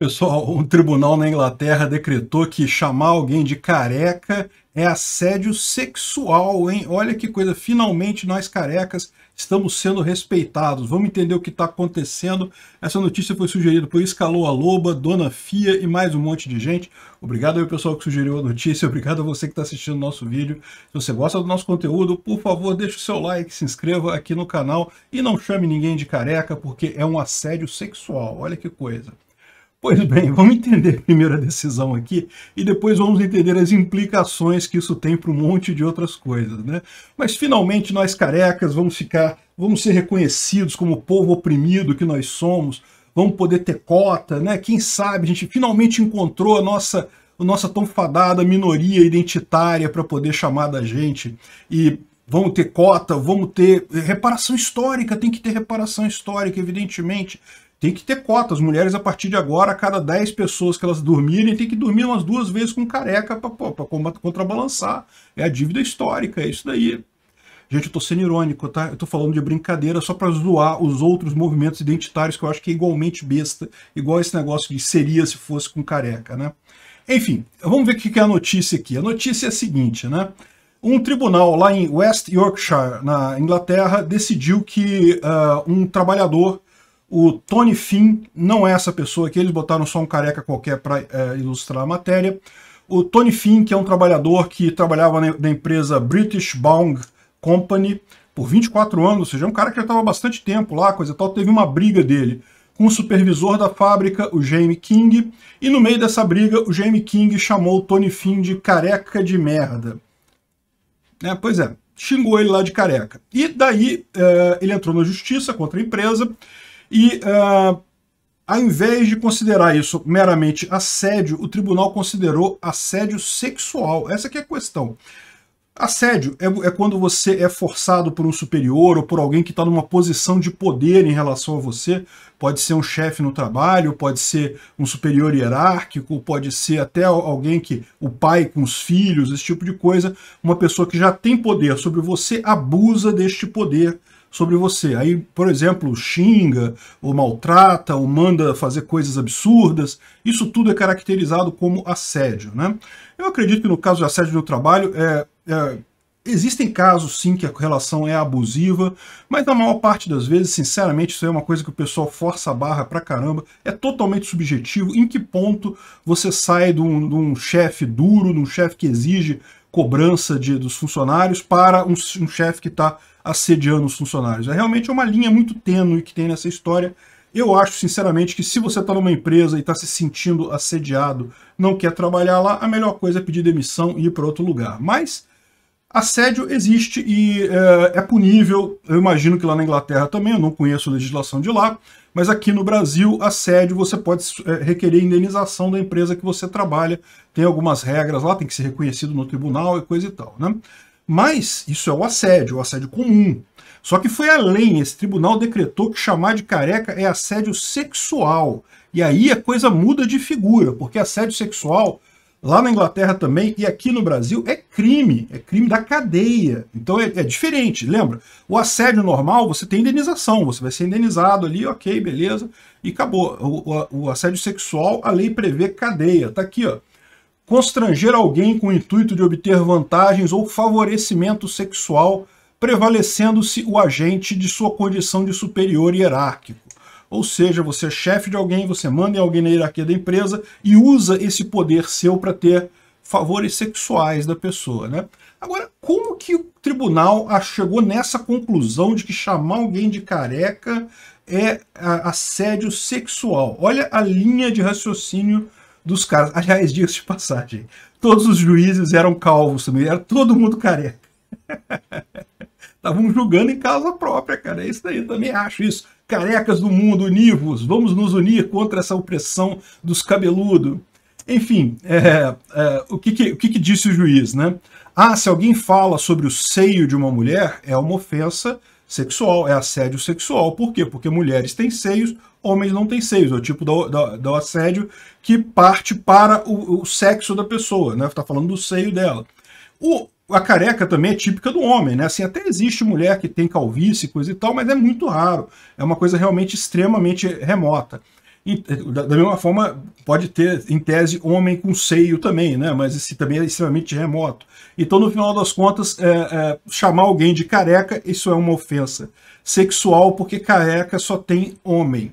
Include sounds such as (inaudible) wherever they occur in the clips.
Pessoal, um (laughs) tribunal na Inglaterra decretou que chamar alguém de careca é assédio sexual, hein? Olha que coisa, finalmente nós carecas estamos sendo respeitados. Vamos entender o que está acontecendo. Essa notícia foi sugerida por a Loba, Dona Fia e mais um monte de gente. Obrigado ao pessoal que sugeriu a notícia, (laughs) obrigado a você que está assistindo o nosso vídeo. Se você gosta do nosso conteúdo, por favor, deixe o seu like, se inscreva aqui no canal e não chame ninguém de careca, porque é um assédio sexual. Olha que coisa. Pois bem, vamos entender primeiro a decisão aqui e depois vamos entender as implicações que isso tem para um monte de outras coisas, né? Mas finalmente nós carecas vamos ficar, vamos ser reconhecidos como o povo oprimido que nós somos, vamos poder ter cota, né? Quem sabe a gente finalmente encontrou a nossa a nossa tão fadada minoria identitária para poder chamar da gente e vamos ter cota, vamos ter reparação histórica, tem que ter reparação histórica, evidentemente. Tem que ter cota. As mulheres, a partir de agora, a cada 10 pessoas que elas dormirem, tem que dormir umas duas vezes com careca para contrabalançar. É a dívida histórica, é isso daí. Gente, eu estou sendo irônico, tá? Eu estou falando de brincadeira só para zoar os outros movimentos identitários que eu acho que é igualmente besta, igual esse negócio de seria se fosse com careca, né? Enfim, vamos ver o que é a notícia aqui. A notícia é a seguinte, né? Um tribunal lá em West Yorkshire, na Inglaterra, decidiu que uh, um trabalhador o Tony Finn não é essa pessoa que eles botaram só um careca qualquer para é, ilustrar a matéria. O Tony Finn, que é um trabalhador que trabalhava na empresa British Bound Company por 24 anos, ou seja, é um cara que já estava bastante tempo lá, coisa tal, teve uma briga dele com o supervisor da fábrica, o Jamie King, e no meio dessa briga, o Jamie King chamou o Tony Finn de careca de merda. É, pois é, xingou ele lá de careca. E daí é, ele entrou na justiça contra a empresa e uh, ao invés de considerar isso meramente assédio, o tribunal considerou assédio sexual. Essa que é a questão. Assédio é, é, quando você é forçado por um superior ou por alguém que está numa posição de poder em relação a você. Pode ser um chefe no trabalho, pode ser um superior hierárquico, pode ser até alguém que o pai com os filhos, esse tipo de coisa. Uma pessoa que já tem poder sobre você abusa deste poder sobre você. Aí, por exemplo, xinga, ou maltrata, ou manda fazer coisas absurdas. Isso tudo é caracterizado como assédio. Né? Eu acredito que no caso de assédio no trabalho, é, é Existem casos, sim, que a relação é abusiva, mas na maior parte das vezes, sinceramente, isso é uma coisa que o pessoal força a barra pra caramba. É totalmente subjetivo em que ponto você sai de um, um chefe duro, de um chefe que exige cobrança de, dos funcionários para um, um chefe que está assediando os funcionários. É realmente é uma linha muito tênue que tem nessa história. Eu acho, sinceramente, que se você está numa empresa e está se sentindo assediado, não quer trabalhar lá, a melhor coisa é pedir demissão e ir para outro lugar. Mas Assédio existe e é, é, punível, eu imagino que lá na Inglaterra também, eu não conheço a legislação de lá, mas aqui no Brasil, assédio você pode é, requerer indenização da empresa que você trabalha, tem algumas regras lá, tem que ser reconhecido no tribunal e coisa e tal, né? Mas isso é o assédio, o assédio comum. Só que foi além, esse tribunal decretou que chamar de careca é assédio sexual. E aí a coisa muda de figura, porque assédio sexual Lá na Inglaterra também e aqui no Brasil é crime, é crime da cadeia. Então é, é, diferente, lembra? O assédio normal você tem indenização, você vai ser indenizado ali, ok, beleza, e acabou. O, o, o assédio sexual, a lei prevê cadeia, tá aqui, ó. Constranger alguém com o intuito de obter vantagens ou favorecimento sexual, prevalecendo-se o agente de sua condição de superior hierárquico. Ou seja, você é chefe de alguém, você manda em alguém na hierarquia da empresa e usa esse poder seu para ter favores sexuais da pessoa, né? Agora, como que o tribunal chegou nessa conclusão de que chamar alguém de careca é assédio sexual? Olha a linha de raciocínio dos caras. Aliás, dias de passagem, todos os juízes eram calvos também, era todo mundo careca. (laughs) Estavam julgando em casa própria, cara. É isso daí também acho isso. Carecas do mundo, univos, vamos nos unir contra essa opressão dos cabeludos. Enfim, é, é, o, que, que o que, que disse o juiz, né? Ah, se alguém fala sobre o seio de uma mulher, é uma ofensa sexual, é assédio sexual. Por quê? Porque mulheres têm seios, homens não têm seios. É o tipo do, do, do assédio que parte para o, o, sexo da pessoa, né? Está falando do seio dela. O, a careca também é típica do homem, né? Assim, até existe mulher que tem calvície, coisa e tal, mas é muito raro. É uma coisa realmente extremamente remota. E, da mesma forma, pode ter, em tese, homem com seio também, né? Mas esse também é extremamente remoto. Então, no final das contas, é, é, chamar alguém de careca, isso é uma ofensa. Sexual, porque careca só tem homem.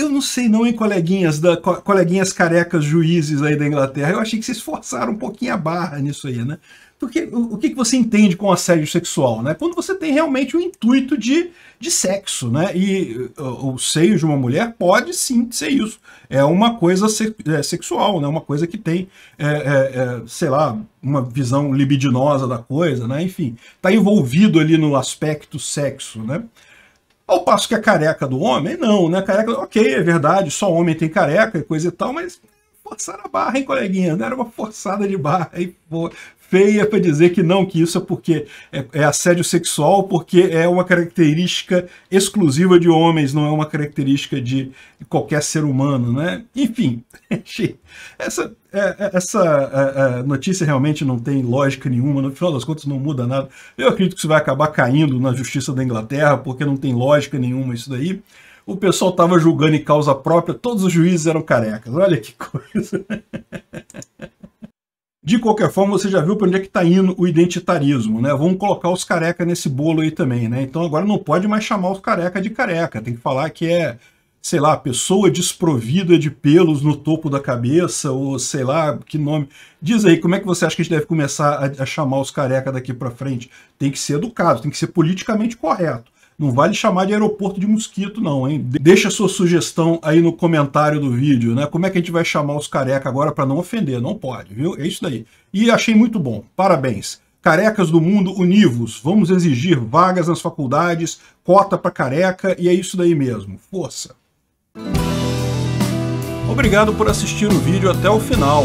Eu não sei não, hein, coleguinhas, da, co coleguinhas carecas juízes aí da Inglaterra. Eu achei que vocês forçaram um pouquinho a barra nisso aí, né? Porque o, o que, que você entende com assédio sexual, né? Quando você tem realmente o um intuito de, de sexo, né? E o, o, seio de uma mulher pode sim ser isso. É uma coisa se, é, sexual, né? Uma coisa que tem, é, é, é sei lá, uma visão libidinosa da coisa, né? Enfim, tá envolvido ali no aspecto sexo, né? Ao passo que a careca do homem, não, né? A careca, ok, é verdade, só homem tem careca e coisa e tal, mas forçaram a barra, hein, coleguinha? era uma forçada de barra. E feia para dizer que não, que isso é porque é, é, assédio sexual, porque é uma característica exclusiva de homens, não é uma característica de qualquer ser humano, né? Enfim, (laughs) essa, é, é, essa é, notícia realmente não tem lógica nenhuma, no final das contas não muda nada. Eu acredito que isso vai acabar caindo na justiça da Inglaterra, porque não tem lógica nenhuma isso daí o pessoal estava julgando em causa própria, todos os juízes eram carecas. Olha que coisa. (laughs) De qualquer forma, você já viu para onde é que está indo o identitarismo, né? Vamos colocar os careca nesse bolo aí também, né? Então agora não pode mais chamar os careca de careca, tem que falar que é, sei lá, pessoa desprovida de pelos no topo da cabeça, ou sei lá, que nome. Diz aí, como é que você acha que a gente deve começar a, a chamar os careca daqui para frente? Tem que ser educado, tem que ser politicamente correto. Não vale chamar de aeroporto de mosquito, não, hein? Deixa sua sugestão aí no comentário do vídeo, né? Como é que a gente vai chamar os careca agora para não ofender? Não pode, viu? É isso daí. E achei muito bom. Parabéns. Carecas do mundo univos. Vamos exigir vagas nas faculdades, cota para careca e é isso daí mesmo. Força. Obrigado por assistir o vídeo até o final.